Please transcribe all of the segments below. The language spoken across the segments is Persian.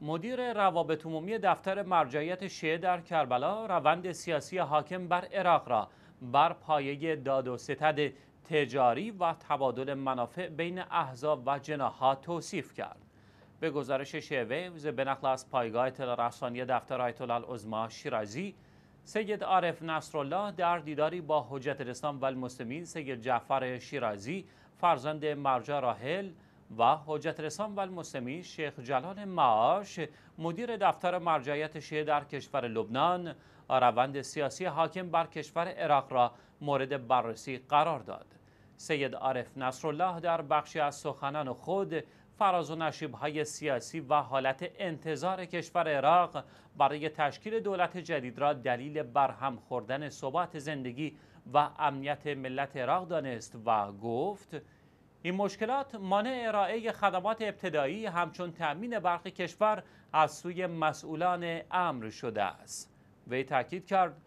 مدیر روابط عمومی دفتر مرجعیت شیعه در کربلا روند سیاسی حاکم بر عراق را بر پایه داد و ستد تجاری و تبادل منافع بین احزاب و جناها توصیف کرد. به گزارش شیویوز به نقل از پایگاه رسانی دفتر آیت ازما شیرازی سید عارف نصرالله در دیداری با حجت الاسلام و سید جعفر شیرازی فرزند مرجع راهل، و حجت رسان و شیخ جلال معاش مدیر دفتر مرجعیت شیعه در کشور لبنان روند سیاسی حاکم بر کشور عراق را مورد بررسی قرار داد سید عارف نصرالله در بخشی از سخنان خود فراز و نشیب های سیاسی و حالت انتظار کشور عراق برای تشکیل دولت جدید را دلیل برهم خوردن ثبات زندگی و امنیت ملت عراق دانست و گفت این مشکلات مانع ارائه خدمات ابتدایی همچون تأمین برق کشور از سوی مسئولان امر شده است وی تاکید کرد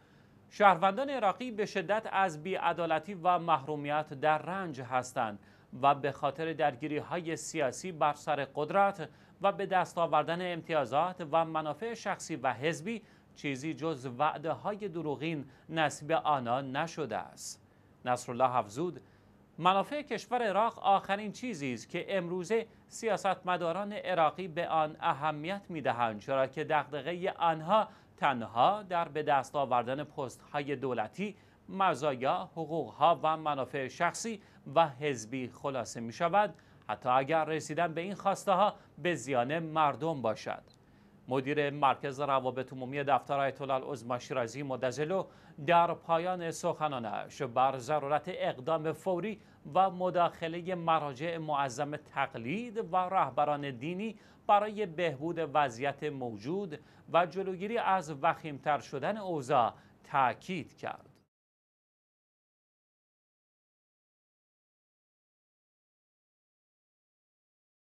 شهروندان عراقی به شدت از بیعدالتی و محرومیت در رنج هستند و به خاطر درگیری های سیاسی بر سر قدرت و به دست آوردن امتیازات و منافع شخصی و حزبی چیزی جز وعده های دروغین نصیب آنها نشده است. نصرالله افزود منافع کشور عراق آخرین چیزی است که امروزه سیاستمداران عراقی به آن اهمیت میدهند چرا که دغدغه آنها تنها در به دست آوردن پستهای دولتی مزایا حقوقها و منافع شخصی و حزبی خلاصه می شود حتی اگر رسیدن به این خواسته ها به زیان مردم باشد مدیر مرکز روابط عمومی دفتر آیت الله شیرازی مدزلو در پایان سخنانش بر ضرورت اقدام فوری و مداخله مراجع معظم تقلید و رهبران دینی برای بهبود وضعیت موجود و جلوگیری از وخیمتر شدن اوضاع تاکید کرد